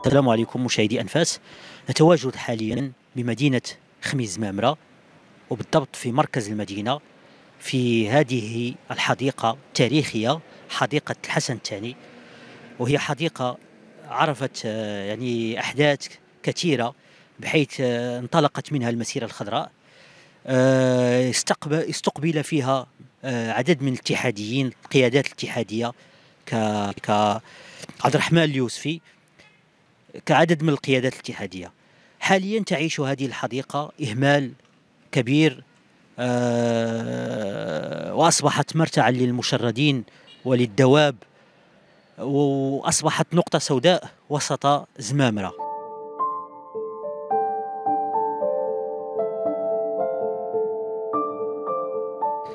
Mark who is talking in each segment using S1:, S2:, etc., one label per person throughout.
S1: السلام عليكم مشاهدي أنفاس نتواجد حاليا بمدينة خميز مامرة وبالضبط في مركز المدينة في هذه الحديقة التاريخية حديقة الحسن الثاني وهي حديقة عرفت آه، يعني أحداث كثيرة بحيث آه، انطلقت منها المسيرة الخضراء آه، استقبل فيها عدد من الاتحاديين القيادات الاتحادية ك ك عبد الرحمن اليوسفي كعدد من القيادات الاتحاديه حاليا تعيش هذه الحديقه اهمال كبير آه، واصبحت مرتعا للمشردين وللدواب واصبحت نقطه سوداء وسط زمامره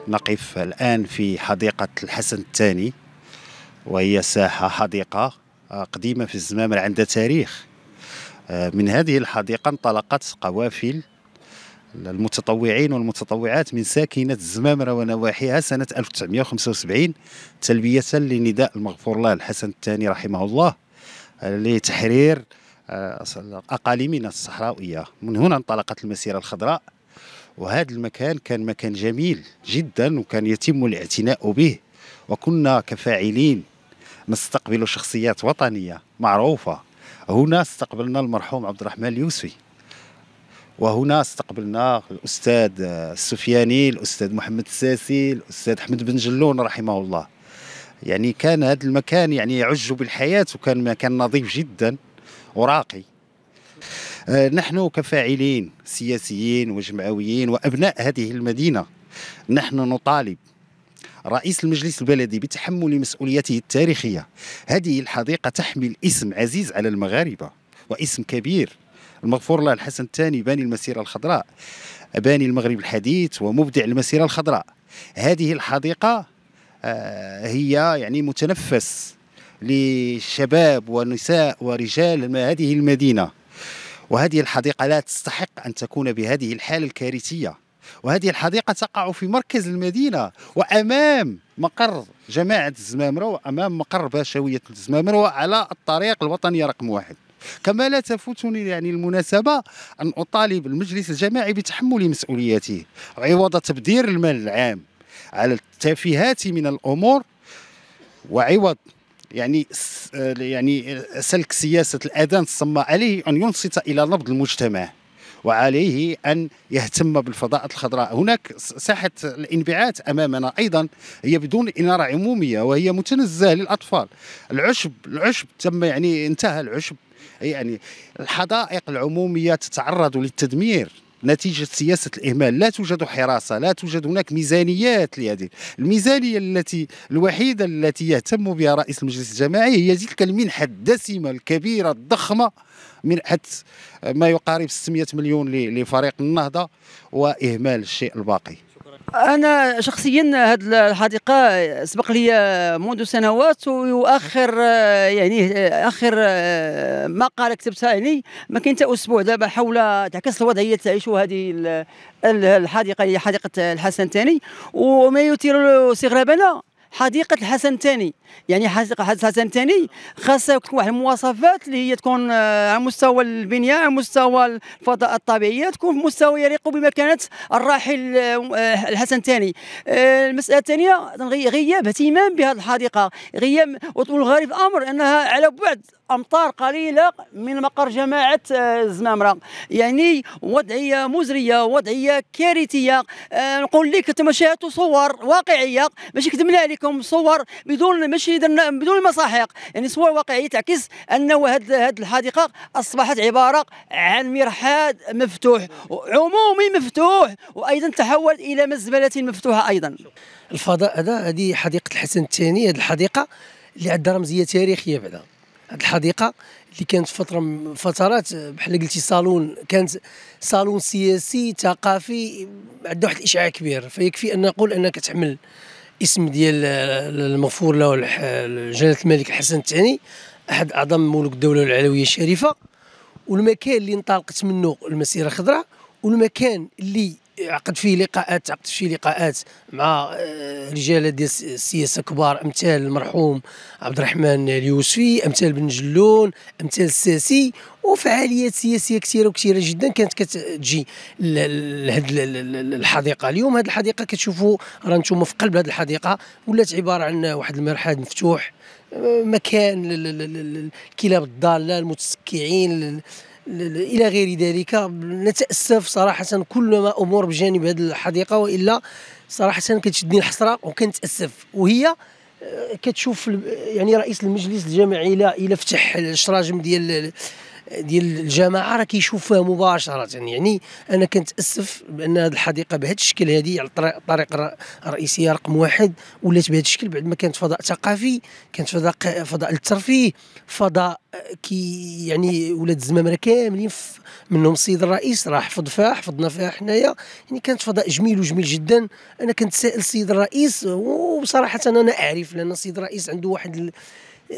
S2: نقف الآن في حديقة الحسن الثاني وهي ساحة حديقة آه، قديمة في الزمامة عندها تاريخ آه، من هذه الحديقة انطلقت قوافل المتطوعين والمتطوعات من ساكنة الزمامرة ونواحيها سنة 1975 تلبية لنداء المغفور الله الحسن الثاني رحمه الله آه، لتحرير أقاليمنا الصحراوية من هنا انطلقت المسيرة الخضراء وهذا المكان كان مكان جميل جدا وكان يتم الاعتناء به وكنا كفاعلين نستقبل شخصيات وطنية معروفة هنا استقبلنا المرحوم عبد الرحمن اليوسفي وهنا استقبلنا الأستاذ السفياني الأستاذ محمد الساسي الأستاذ أحمد بن جلون رحمه الله يعني كان هذا المكان يعني يعج بالحياة وكان مكان نظيف جدا وراقي آه، نحن كفاعلين سياسيين وجمعويين وأبناء هذه المدينة نحن نطالب رئيس المجلس البلدي بتحمل مسؤوليته التاريخية هذه الحديقة تحمل اسم عزيز على المغاربة واسم كبير المغفور له الحسن الثاني باني المسيرة الخضراء باني المغرب الحديث ومبدع المسيرة الخضراء هذه الحديقة آه، هي يعني متنفس لشباب ونساء ورجال هذه المدينة وهذه الحديقة لا تستحق أن تكون بهذه الحالة الكارثية وهذه الحديقة تقع في مركز المدينة وأمام مقر جماعة الزمامرة وأمام مقر باشوية الزمامرة وعلى الطريق الوطني رقم واحد كما لا تفوتني يعني المناسبة أن أطالب المجلس الجماعي بتحمل مسؤولياته عوض تبذير المال العام على التافهات من الأمور وعوض يعني يعني سلك سياسة الأذان الصماء عليه أن ينصت إلى نبض المجتمع وعليه أن يهتم بالفضاءات الخضراء هناك ساحة الانبعاث أمامنا أيضا هي بدون إنارة عمومية وهي متنزهة للأطفال العشب العشب تم يعني انتهى العشب يعني الحدائق العمومية تتعرض للتدمير نتيجة سياسة الإهمال لا توجد حراسة لا توجد هناك ميزانيات لهذه الميزانية التي الوحيدة التي يهتم بها رئيس المجلس الجماعي هي تلك المنحة الدسمة الكبيرة الضخمة من حث ما يقارب 600 مليون لفريق النهضه واهمال الشيء الباقي
S3: انا شخصيا هذه الحديقه سبق لي منذ سنوات واخر آه، يعني آه، اخر آه، مقاله كتبتها يعني ما كاين حتى اسبوع دابا حول تعكس الوضعيه تعيشها هذه الحديقه هي حديقه الحسن الثاني وما يثير استغرابنا حديقه الحسن الثاني يعني حديقه الحسن الثاني خاصها تكون واحد المواصفات اللي هي تكون آه، على مستوى البنيه على مستوى الفضاء الطبيعيه تكون في مستوى يليق بمكانه الراحل آه، الحسن الثاني آه، المساله الثانيه غياب اهتمام بهذه الحديقه غياب والغريب الامر انها على بعد امطار قليله من مقر جماعه الزمامره يعني وضعيه مزريه وضعيه كارثيه نقول لك تمشيت صور واقعيه ماشي يكتملها عليك لكم صور بدون ماشي بدون مساحيق يعني صور واقعيه تعكس انه هذه الحديقه اصبحت عباره عن مرحاض مفتوح عمومي مفتوح وايضا تحولت الى مزبله مفتوحه ايضا
S4: الفضاء هذا هذه حديقه الحسن الثاني هذه الحديقه اللي عندها رمزيه تاريخيه بعدا هذه الحديقه اللي كانت فتره فترات بحال قلتي صالون كانت صالون سياسي ثقافي عنده واحد الاشعاع كبير فيكفي ان نقول انها كتحمل اسم ديال المغفور له جلاله الملك الحسن الثاني احد اعظم ملوك الدوله العلويه الشريفه والمكان اللي انطلقت منه المسيره الخضراء والمكان اللي عقد فيه لقاءات عقد فيه لقاءات مع آه، رجال ديال السياسه كبار امثال المرحوم عبد الرحمن اليوسفي امثال بن جلون امثال الساسي وفعاليات سياسيه كثيره وكثيره جدا كانت كتجي لهاد الحديقه اليوم هاد الحديقه كتشوفوا راه نتوما في قلب هاد الحديقه ولات عباره عن واحد المرحاض مفتوح آه، مكان الكلاب الضاله المتسكعين الى غير ذلك نتاسف صراحه كل ما امور بجانب هذه الحديقه والا صراحه كتشدني الحسره وكنتاسف وهي آه، كتشوف يعني رئيس المجلس الجامعي الى الا فتح الشراجم ديال ديال الجماعه راه كيشوفوها مباشره يعني انا كنتاسف بان هذه الحديقه بهذا الشكل هذه على الطريق الرئيسيه رقم واحد ولات بهذا الشكل بعد ما كانت فضاء ثقافي كانت فضاء فضاء للترفيه فضاء كي يعني ولاد الزمامره كاملين منهم السيد الرئيس راه حفظ فيها حفظنا فيها حنايا يعني كانت فضاء جميل وجميل جدا انا كنت السيد الرئيس وبصراحه انا اعرف لان السيد الرئيس عنده واحد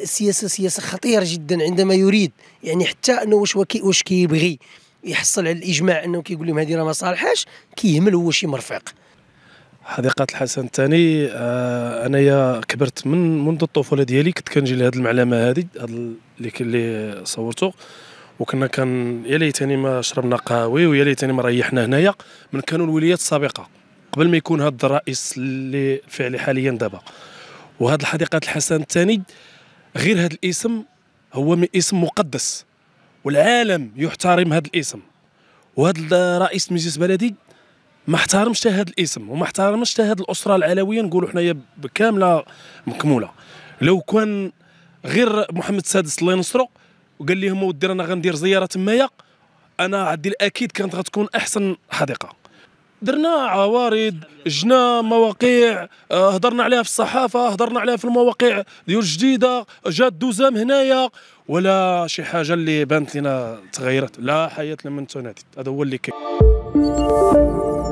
S4: سياسه سياسه خطيره جدا عندما يريد يعني حتى انه واش واش كيبغي يحصل على الاجماع انه كيقول لهم هذه راه ما صالحاش كيهمل هو شي مرفق
S5: حديقة الحسن الثاني آه انايا كبرت من منذ الطفوله ديالي كنت كنجي لهاد المعلمه هذه اللي اللي صورته وكنا كان يا ليتني ما شربنا قهاوي ويا ليتني ما ريحنا هنايا من كانوا الولايات السابقه قبل ما يكون هذا الرئيس اللي فعلي حاليا دابا وهاد الحديقه الحسن الثاني غير هذا الاسم هو اسم مقدس والعالم يحترم هذا الاسم وهذا رئيس مجلس بلدي ما احترمش حتى هذا الاسم وما احترمش حتى هذه الاسره العلويه نقولوا حنايا بكامله مكموله لو كان غير محمد السادس الله ينصرو وقال لهم ودي رانا غندير زياره تمايا انا عندي الاكيد كانت غتكون احسن حديقه درنا عوارض جنا مواقع آه، هضرنا عليها في الصحافه هضرنا عليها في المواقع ديال الجديده جات دوزام هنايا ولا شي حاجه اللي بانت لنا تغيرت لا حياه لمن تنادي هذا هو اللي كاين